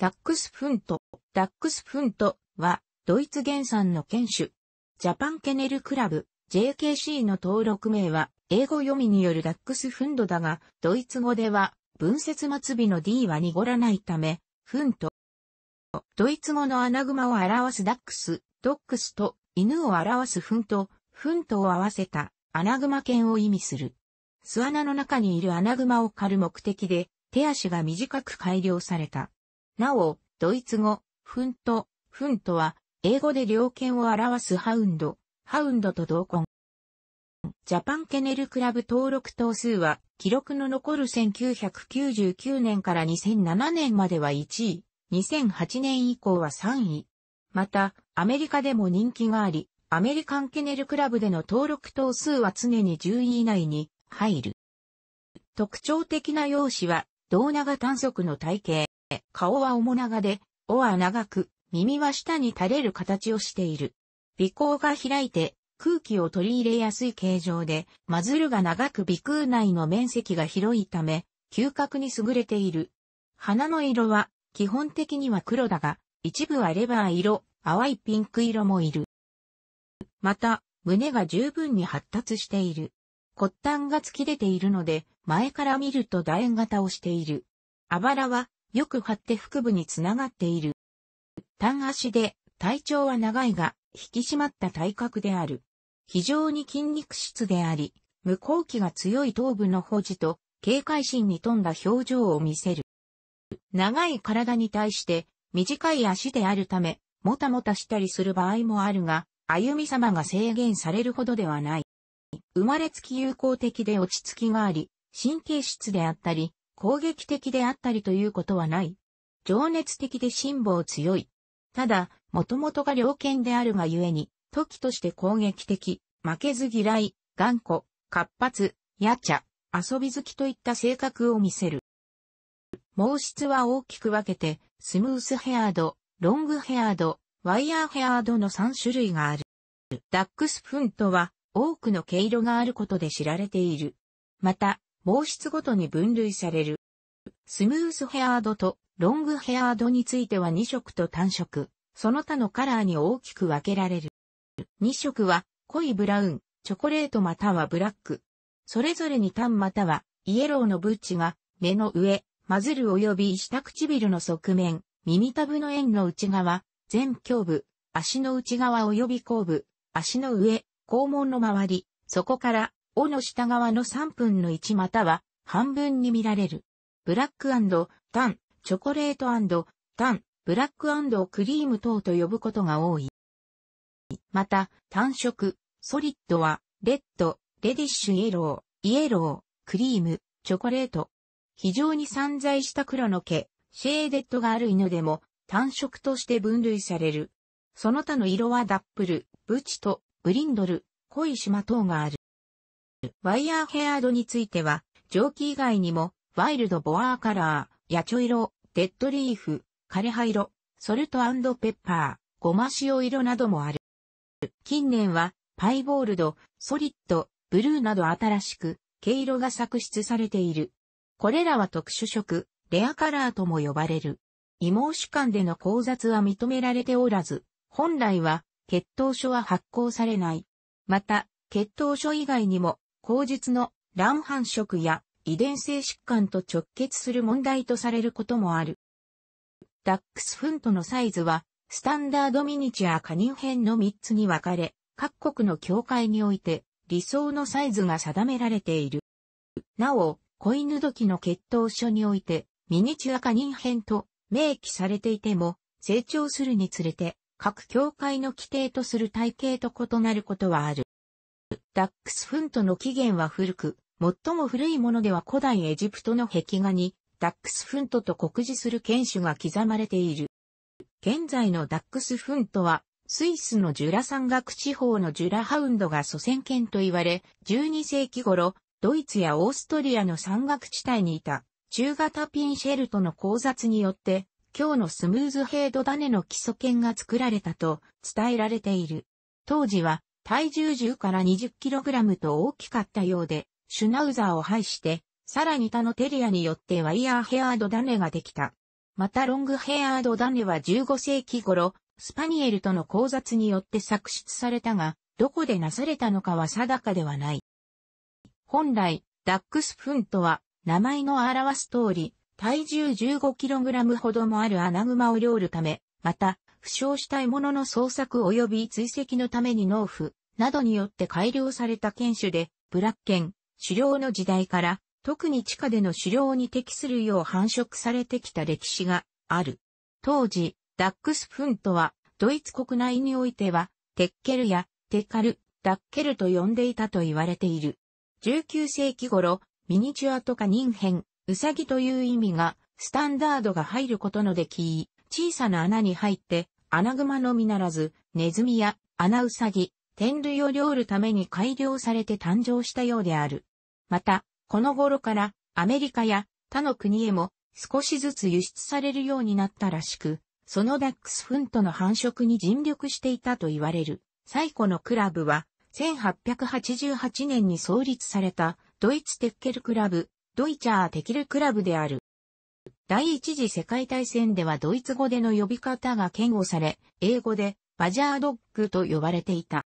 ダックスフント、ダックスフントは、ドイツ原産の犬種。ジャパンケネルクラブ、JKC の登録名は、英語読みによるダックスフンドだが、ドイツ語では、文節末尾の D は濁らないため、フント。ドイツ語のアナグマを表すダックス、ドックスと、犬を表すフント、フントを合わせた、アナグマ犬を意味する。巣穴の中にいるアナグマを狩る目的で、手足が短く改良された。なお、ドイツ語、フント、フントは、英語で猟犬を表すハウンド、ハウンドと同根。ジャパンケネルクラブ登録頭数は、記録の残る1999年から2007年までは1位、2008年以降は3位。また、アメリカでも人気があり、アメリカンケネルクラブでの登録頭数は常に10位以内に入る。特徴的な容姿は、胴長短足の体型。顔は面長で、尾は長く、耳は下に垂れる形をしている。鼻孔が開いて、空気を取り入れやすい形状で、マズルが長く鼻腔内の面積が広いため、嗅覚に優れている。鼻の色は、基本的には黒だが、一部はレバー色、淡いピンク色もいる。また、胸が十分に発達している。骨端が突き出ているので、前から見ると楕円型をしている。あばらはよく張って腹部につながっている。単足で体長は長いが、引き締まった体格である。非常に筋肉質であり、無効期が強い頭部の保持と、警戒心に富んだ表情を見せる。長い体に対して短い足であるため、もたもたしたりする場合もあるが、歩み様が制限されるほどではない。生まれつき友好的で落ち着きがあり、神経質であったり、攻撃的であったりということはない。情熱的で辛抱強い。ただ、もともとが良犬であるがゆえに、時として攻撃的、負けず嫌い、頑固、活発、やちゃ、遊び好きといった性格を見せる。毛質は大きく分けて、スムースヘアード、ロングヘアード、ワイヤーヘアードの3種類がある。ダックスフントは多くの毛色があることで知られている。また、毛質ごとに分類される。スムースヘアードとロングヘアードについては2色と単色、その他のカラーに大きく分けられる。2色は濃いブラウン、チョコレートまたはブラック。それぞれに単またはイエローのブーチが目の上、マズル及び下唇の側面、耳たぶの円の内側、前胸部、足の内側及び後部、足の上、肛門の周り、そこから尾の下側の3分の1または半分に見られる。ブラックタン、チョコレートタン、ブラッククリーム等と呼ぶことが多い。また、単色、ソリッドは、レッド、レディッシュイエロー、イエロー、クリーム、チョコレート。非常に散在した黒の毛、シェーデッドがある犬でも単色として分類される。その他の色はダップル、ブチとブリンドル、濃い島等がある。ワイヤーヘアードについては、蒸気以外にも、ワイルドボアーカラー、野鳥色、デッドリーフ、枯葉色、ソルトペッパー、ごま塩色などもある。近年は、パイボールド、ソリッド、ブルーなど新しく、毛色が作出されている。これらは特殊色、レアカラーとも呼ばれる。異毛種間での交雑は認められておらず、本来は、血統書は発行されない。また、血糖書以外にも、口述の乱繁殖や遺伝性疾患と直結する問題とされることもある。ダックスフントのサイズは、スタンダードミニチュア加入編の3つに分かれ、各国の協会において理想のサイズが定められている。なお、子犬時の血統書において、ミニチュア加入編と明記されていても、成長するにつれて、各協会の規定とする体系と異なることはある。ダックスフントの起源は古く、最も古いものでは古代エジプトの壁画に、ダックスフントと酷似する犬種が刻まれている。現在のダックスフントは、スイスのジュラ山岳地方のジュラハウンドが祖先犬と言われ、12世紀頃、ドイツやオーストリアの山岳地帯にいた、中型ピンシェルトの交雑によって、今日のスムーズヘイド種の基礎犬が作られたと伝えられている。当時は体重10から 20kg と大きかったようで、シュナウザーを排して、さらに他のテリアによってワイヤーヘアードダネができた。またロングヘアードダネは15世紀頃、スパニエルとの交雑によって作出されたが、どこでなされたのかは定かではない。本来、ダックスフントは、名前の表す通り、体重 15kg ほどもあるアナグマを料るため、また、負傷した獲物の捜索及び追跡のために農夫などによって改良された犬種で、ブラッケン、狩猟の時代から、特に地下での狩猟に適するよう繁殖されてきた歴史がある。当時、ダックスフントは、ドイツ国内においては、テッケルやテカル、ダッケルと呼んでいたと言われている。19世紀頃、ミニチュアとか人編、ウサギという意味が、スタンダードが入ることのでき小さな穴に入って、アナグマのみならず、ネズミやアナウサギ、天類を料るために改良されて誕生したようである。また、この頃からアメリカや他の国へも少しずつ輸出されるようになったらしく、そのダックスフントの繁殖に尽力していたと言われる。最古のクラブは、1888年に創立された、ドイツテッケルクラブ、ドイチャーテキルクラブである。第一次世界大戦ではドイツ語での呼び方が嫌悪され、英語でバジャードッグと呼ばれていた。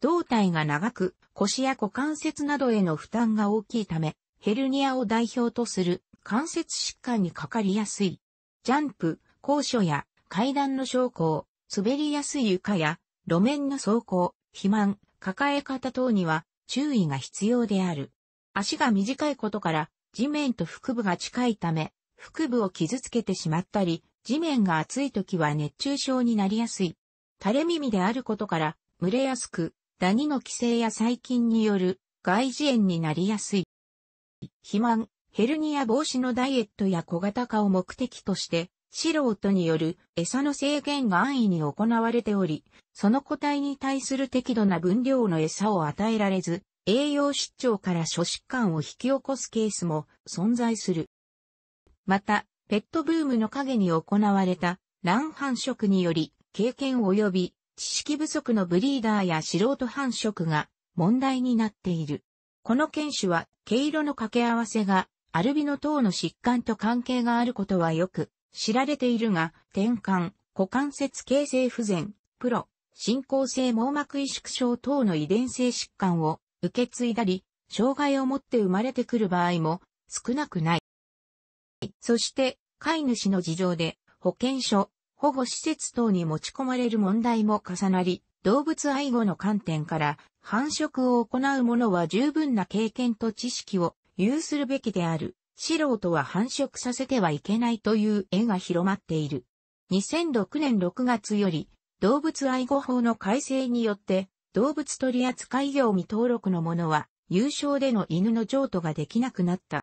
胴体が長く、腰や股関節などへの負担が大きいため、ヘルニアを代表とする関節疾患にかかりやすい。ジャンプ、高所や階段の昇降、滑りやすい床や路面の走行、肥満、抱え方等には注意が必要である。足が短いことから地面と腹部が近いため、腹部を傷つけてしまったり、地面が暑い時は熱中症になりやすい。垂れ耳であることから、蒸れやすく、ダニの寄生や細菌による外耳炎になりやすい。肥満、ヘルニア防止のダイエットや小型化を目的として、素人による餌の制限が安易に行われており、その個体に対する適度な分量の餌を与えられず、栄養失調から諸疾患を引き起こすケースも存在する。また、ペットブームの陰に行われた乱繁殖により経験及び知識不足のブリーダーや素人繁殖が問題になっている。この犬種は毛色の掛け合わせがアルビノ等の疾患と関係があることはよく知られているが、転換、股関節形成不全、プロ、進行性網膜萎縮症等の遺伝性疾患を受け継いだり、障害を持って生まれてくる場合も少なくない。そして、飼い主の事情で、保健所、保護施設等に持ち込まれる問題も重なり、動物愛護の観点から、繁殖を行う者は十分な経験と知識を有するべきである。素人は繁殖させてはいけないという絵が広まっている。2006年6月より、動物愛護法の改正によって、動物取扱業未登録の者は、有償での犬の譲渡ができなくなった。